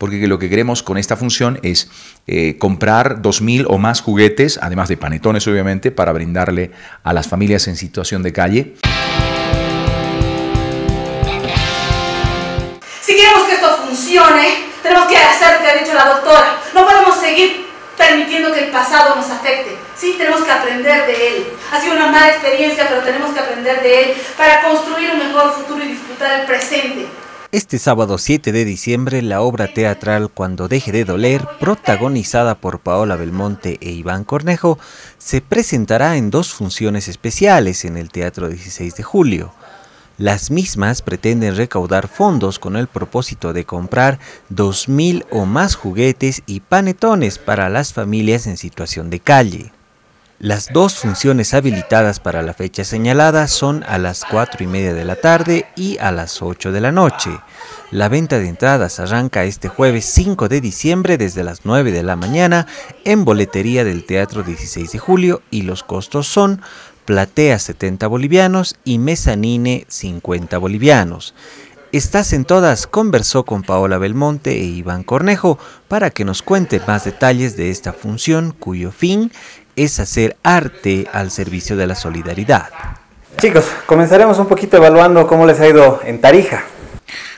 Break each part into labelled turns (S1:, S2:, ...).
S1: porque lo que queremos con esta función es eh, comprar comprar 2.000 o más juguetes, además de panetones obviamente, para brindarle a las familias en situación de calle.
S2: Si queremos que esto funcione,
S3: tenemos que hacer lo que
S2: ha dicho la doctora. No podemos seguir permitiendo que el pasado nos afecte. Sí, tenemos que aprender de él. Ha sido una mala experiencia, pero tenemos que aprender de él para construir un mejor futuro y disfrutar el presente.
S3: Este sábado 7 de diciembre, la obra teatral Cuando deje de doler, protagonizada por Paola Belmonte e Iván Cornejo, se presentará en dos funciones especiales en el Teatro 16 de Julio. Las mismas pretenden recaudar fondos con el propósito de comprar 2.000 o más juguetes y panetones para las familias en situación de calle. Las dos funciones habilitadas para la fecha señalada son a las 4 y media de la tarde y a las 8 de la noche. La venta de entradas arranca este jueves 5 de diciembre desde las 9 de la mañana en boletería del Teatro 16 de Julio y los costos son platea 70 bolivianos y mezanine 50 bolivianos. Estás en todas conversó con Paola Belmonte e Iván Cornejo para que nos cuente más detalles de esta función cuyo fin es hacer arte al servicio de la solidaridad. Chicos, comenzaremos un poquito evaluando cómo les ha ido en Tarija.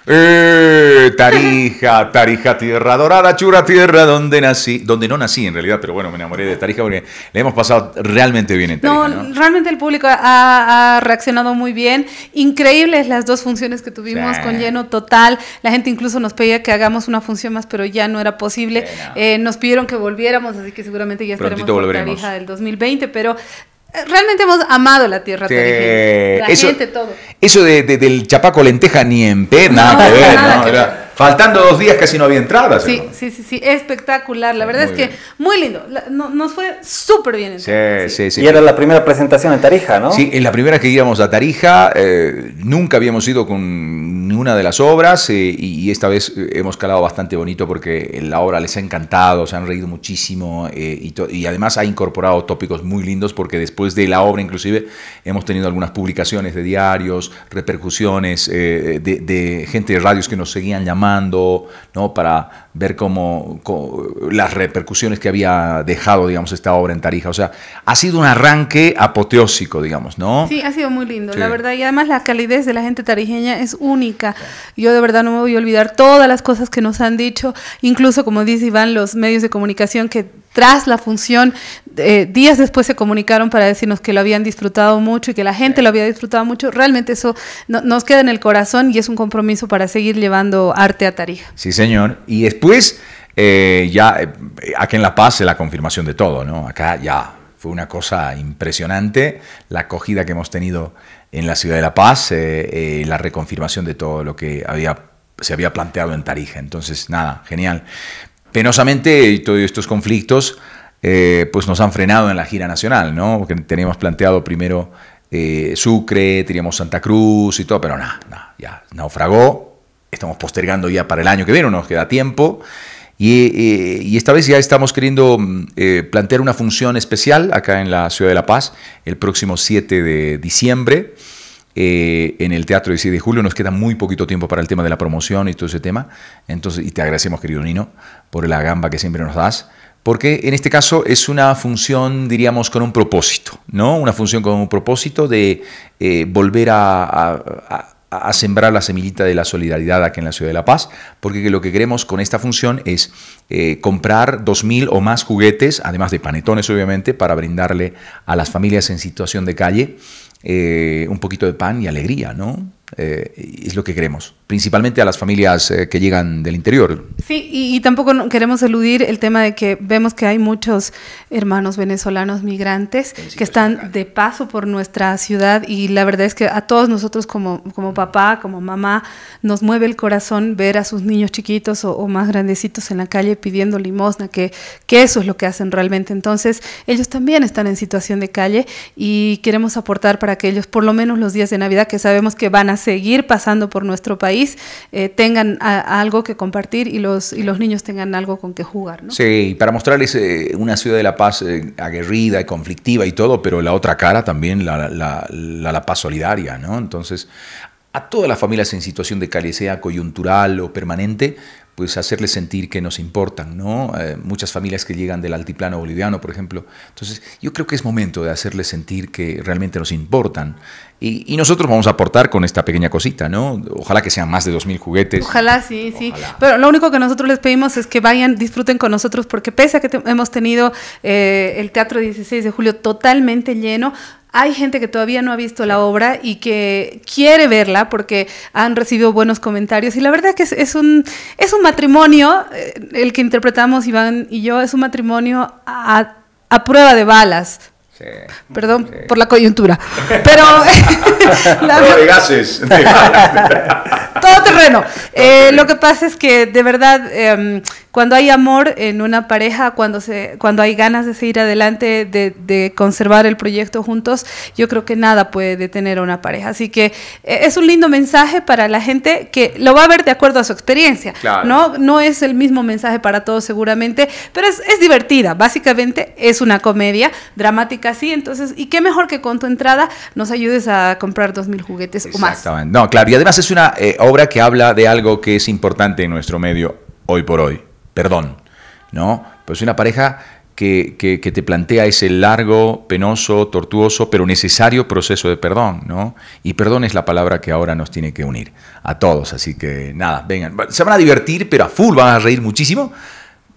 S1: Eh, Tarija, Tarija, tierra dorada, chura tierra donde nací, donde no nací en realidad, pero bueno, me enamoré de Tarija porque le hemos pasado realmente bien en Tarija. No,
S2: realmente el público ha, reaccionado muy bien. Increíbles las dos funciones que tuvimos con lleno total. La gente incluso nos pedía que hagamos una función más, pero ya no era posible. Eh, nos pidieron que volviéramos, así que seguramente ya estaremos en Tarija del 2020, pero Realmente hemos amado la tierra sí. La eso, gente, todo.
S1: Eso de, del chapaco lenteja ni en pena, nada, Faltando dos días casi no había entradas. Sí,
S2: sí, sí, sí, espectacular. La verdad es que muy lindo. nos fue súper bien.
S3: Sí,
S1: sí, sí, Y era la
S3: primera presentación en Tarija, ¿no? Sí, en
S1: la primera que íbamos a Tarija. Eh, nunca habíamos ido con ninguna de las obras eh, y, esta vez eh, hemos calado bastante bonito porque la obra les ha encantado, se han reído muchísimo y, además ha incorporado tópicos muy lindos porque después de la obra inclusive hemos tenido algunas publicaciones de diarios, repercusiones de gente de radios que nos seguían llamando ¿no? Para ver cómo, las repercusiones que había dejado, digamos, esta obra en Tarija. O sea, ha sido un arranque apoteósico, digamos, ¿no?
S2: Sí, ha sido muy lindo, la verdad. Y además la calidez de la gente tarijeña es única. Yo de verdad no me voy a olvidar todas las cosas que nos han dicho, incluso como dice Iván, los medios de comunicación que tras la función, eh, días después se comunicaron para decirnos que lo habían disfrutado mucho y que la gente lo había disfrutado mucho. Realmente eso nos queda en el corazón y es un compromiso para seguir llevando arte a Tarija.
S1: Sí, señor. Y después, eh, ya, acá eh, aquí en La Paz es la confirmación de todo, ¿no? Acá ya fue una cosa impresionante la acogida que hemos tenido en la ciudad de La Paz, eh, la reconfirmación de todo lo que se había planteado en Tarija. Entonces, nada, genial. Penosamente, todos estos conflictos pues nos han frenado en la gira nacional, ¿no? Porque teníamos planteado primero Sucre, teníamos Santa Cruz y todo, pero nada, ya naufragó, estamos postergando ya para el año que viene, no nos queda tiempo. Y, eh, esta vez ya estamos queriendo mm, eh, plantear una función especial acá en la Ciudad de La Paz el próximo 7 de diciembre. Eh, en el Teatro 16 de Julio. Nos queda muy poquito tiempo para el tema de la promoción y todo ese tema. Entonces, y te agradecemos, querido Nino, por la gamba que siempre nos das. Porque en este caso es una función, diríamos, con un propósito, ¿no? Una función con un propósito de volver a a sembrar la semillita de la solidaridad aquí en la Ciudad de La Paz, porque lo que queremos con esta función es eh, comprar comprar 2.000 o más juguetes, además de panetones obviamente, para brindarle a las familias en situación de calle eh, un poquito de pan y alegría, ¿no? Eh, es lo que queremos principalmente a las familias eh, que llegan del interior.
S2: Sí, y, tampoco queremos eludir el tema de que vemos que hay muchos hermanos venezolanos migrantes que están de paso por nuestra ciudad y la verdad es que a todos nosotros como, como papá, como mamá, nos mueve el corazón ver a sus niños chiquitos o, más grandecitos en la calle pidiendo limosna, que, que eso es lo que hacen realmente. Entonces, ellos también están en situación de calle y queremos aportar para que ellos, por lo menos los días de Navidad, que sabemos que van a seguir pasando por nuestro país, eh, tengan algo que compartir y los, y los niños tengan algo con que jugar.
S1: Sí, para mostrarles eh, una ciudad de La Paz eh, aguerrida y conflictiva y todo, pero la otra cara también, la, la, la, Paz solidaria, ¿no? Entonces, a todas las familias en situación de calle, coyuntural o permanente, pues hacerles sentir que nos importan, ¿no? Eh, muchas familias que llegan del altiplano boliviano, por ejemplo. Entonces, yo creo que es momento de hacerles sentir que realmente nos importan. Y, nosotros vamos a aportar con esta pequeña cosita, ¿no? Ojalá que sean más de 2.000 juguetes.
S2: Ojalá, sí, sí. Pero lo único que nosotros les pedimos es que vayan, disfruten con nosotros, porque pese a que hemos tenido eh, el Teatro 16 de Julio totalmente lleno, hay gente que todavía no ha visto la obra y que quiere verla porque han recibido buenos comentarios. Y la verdad que es, es un, es un matrimonio, eh, el que interpretamos Iván y yo, es un matrimonio a, prueba de balas, Perdón por la coyuntura. Pero.
S1: de gases.
S2: todo terreno. Eh, lo que pasa es que, de verdad, em, cuando hay amor en una pareja, cuando, se, cuando hay ganas de seguir adelante, de, conservar el proyecto juntos, yo creo que nada puede detener a una pareja. Así que eh, es un lindo mensaje para la gente que lo va a ver de acuerdo a su experiencia. ¿no? no es el mismo mensaje para todos seguramente, pero es, divertida. Básicamente es una comedia dramática así. Entonces, ¿y qué mejor que con tu entrada nos ayudes a comprar dos mil juguetes o más? Exactamente.
S1: No, claro. Y además es una eh, obra que habla de algo que es importante en nuestro medio hoy por hoy, perdón, ¿no? Pues es una pareja que, que, te plantea ese largo, penoso, tortuoso, pero necesario proceso de perdón, ¿no? Y perdón es la palabra que ahora nos tiene que unir a todos, así que nada, vengan, se van a divertir, pero a full, van a reír muchísimo,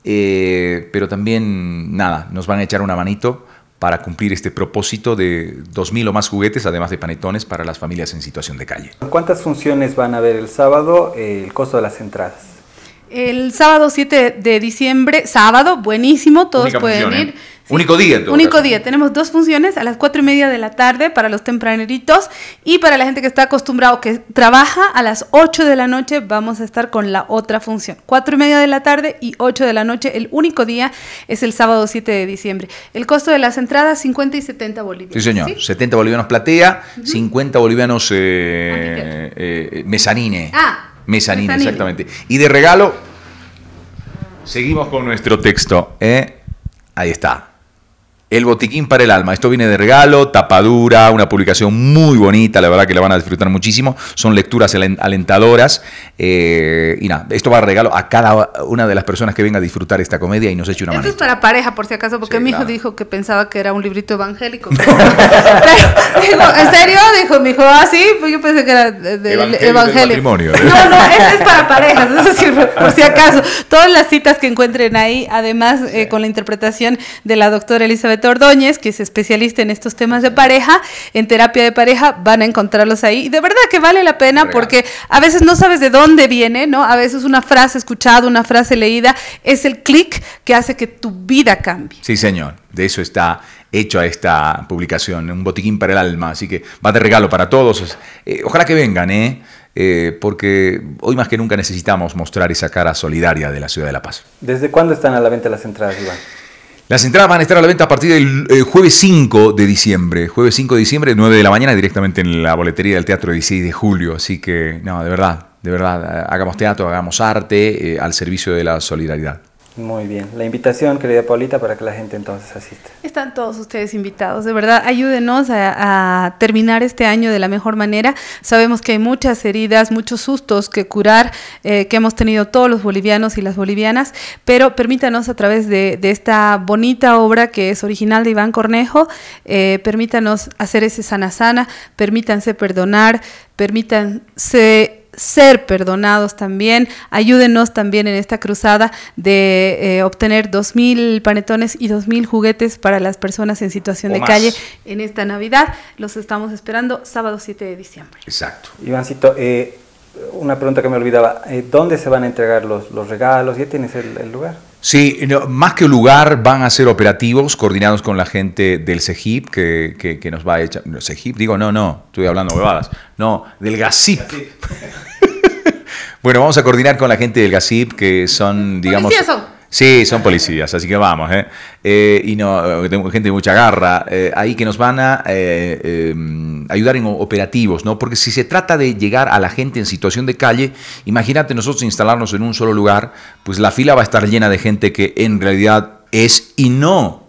S1: eh, pero también, nada, nos van a echar una manito para cumplir este propósito de 2.000 o más juguetes, además de panetones, para las familias en situación de calle.
S3: ¿Cuántas funciones van a haber el sábado? Eh, el costo de las entradas
S2: el sábado 7 de diciembre, sábado, buenísimo, todos pueden ¿eh? ir.
S3: único día. único
S2: día. Tenemos dos funciones a las cuatro y media de la tarde para los tempraneritos y para la gente que está acostumbrado que trabaja a las 8 de la noche vamos a estar con la otra función. Cuatro y media de la tarde y 8 de la noche. El único día es el sábado 7 de diciembre. El costo de las entradas 50 y 70 bolivianos.
S1: Sí, señor. 70 bolivianos platea, 50 bolivianos eh, eh, eh, mezanine. Ah. exactamente. Y de regalo, Seguimos con nuestro texto. ¿eh? Ahí está. El botiquín para el alma. Esto viene de regalo, tapadura, una publicación muy bonita, la verdad que la van a disfrutar muchísimo. Son lecturas alentadoras. Eh, y nada, esto va a regalo a cada una de las personas que venga a disfrutar esta comedia y nos eche una mano. Esto es
S2: para pareja, por si acaso, porque mi hijo dijo que pensaba que era un librito evangélico. ¿en serio? Dijo mi hijo, ah, sí, pues yo pensé que era de, evangélico. no, no, esto es para parejas, eso por si acaso. Todas las citas que encuentren ahí, además eh, con la interpretación de la doctora Elizabeth Ordóñez, que es especialista en estos temas de pareja, en terapia de pareja, van a encontrarlos ahí. Y de verdad que vale la pena porque a veces no sabes de dónde viene, ¿no? A veces una frase escuchada, una frase leída, es el clic que hace que tu vida cambie.
S1: Sí, señor. De eso está hecho esta publicación, un botiquín para el alma. Así que va de regalo para todos. Eh, ojalá que vengan, ¿eh? Eh, porque hoy más que nunca necesitamos mostrar esa cara solidaria de la ciudad de
S3: La Paz. ¿Desde cuándo están a la venta las entradas, Iván?
S1: Las entradas van a estar a la venta a partir del eh, jueves 5 de diciembre. Jueves 5 de diciembre, 9 de la mañana, directamente en la boletería del Teatro 16 de julio. Así que, no, de verdad, de verdad, hagamos teatro, hagamos arte eh, al servicio de la
S3: solidaridad. Muy bien. La invitación, querida Paulita, para que la gente entonces asista.
S2: Están todos ustedes invitados. De verdad, ayúdenos a, terminar este año de la mejor manera. Sabemos que hay muchas heridas, muchos sustos que curar, eh, que hemos tenido todos los bolivianos y las bolivianas, pero permítanos a través de, esta bonita obra que es original de Iván Cornejo, eh, permítanos hacer ese sana sana, permítanse perdonar, permítanse ser perdonados también. Ayúdenos también en esta cruzada de eh, obtener dos mil panetones y dos mil juguetes para las personas en situación de calle en esta Navidad. Los estamos esperando sábado 7 de diciembre. Exacto.
S3: Ivancito, eh, una pregunta que me olvidaba. Eh, ¿Dónde se van a entregar los, los regalos? ¿Ya tienes el, lugar?
S1: Sí, más que un lugar van a ser operativos coordinados con la gente del CEGIP que, que, nos va a echar... ¿CEGIP? Digo, no, no, estoy hablando balas No, del GACIP. Bueno, vamos a coordinar con la gente del GACIP, que son, digamos... son? Sí, son policías, así que vamos. ¿eh? eh y no, eh, gente de mucha garra, eh, ahí que nos van a em, ayudar en operativos, ¿no? Porque si se trata de llegar a la gente en situación de calle, imagínate nosotros instalarnos en un solo lugar, pues la fila va a estar llena de gente que en realidad es y no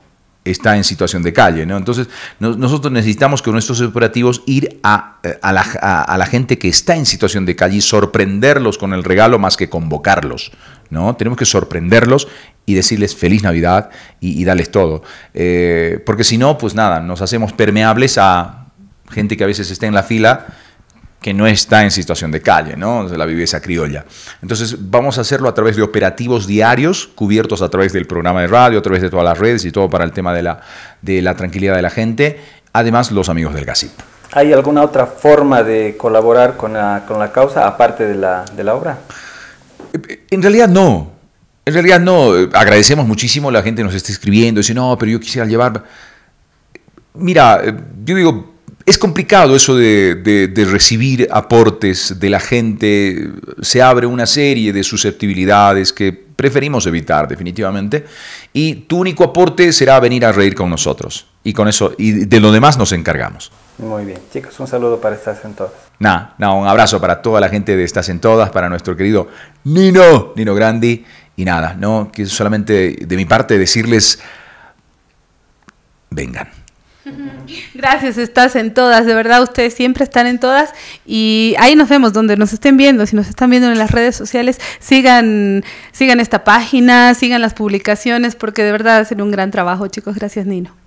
S1: está en situación de calle. ¿no? Entonces, nosotros necesitamos que nuestros operativos ir eh, a, la, gente que está en situación de calle y sorprenderlos con el regalo más que convocarlos. ¿no? Tenemos que sorprenderlos y decirles feliz Navidad y, darles todo. Eh, porque si no, pues nada, nos hacemos permeables a gente que a veces está en la fila que no está en situación de calle, ¿no? La la esa criolla. Entonces, vamos a hacerlo a través de operativos diarios, cubiertos a través del programa de radio, a través de todas las redes y todo para el tema de la, de la tranquilidad de la gente. Además, los amigos del GACIP.
S3: ¿Hay alguna otra forma de colaborar con la, causa aparte de la, obra?
S1: Eh, en realidad no. En realidad no. Agradecemos muchísimo la gente nos está escribiendo. Dice, no, pero yo quisiera llevar... Mira, eh, yo digo, es complicado eso de, recibir aportes de la gente, se abre una serie de susceptibilidades que preferimos evitar definitivamente y tu único aporte será venir a reír con nosotros y con eso y de lo demás nos encargamos.
S3: Muy bien, chicos, un saludo para Estás en Todas.
S1: Nada, un abrazo para toda la gente de Estás en Todas, para nuestro querido Nino, Nino Grandi y nada, no, que solamente de mi parte decirles, vengan.
S2: Gracias, estás en todas, de verdad ustedes siempre están en todas y ahí nos vemos donde nos estén viendo, si nos están viendo en las redes sociales, sigan, sigan esta página, sigan las publicaciones porque de verdad hacen un gran trabajo, chicos. Gracias, Nino.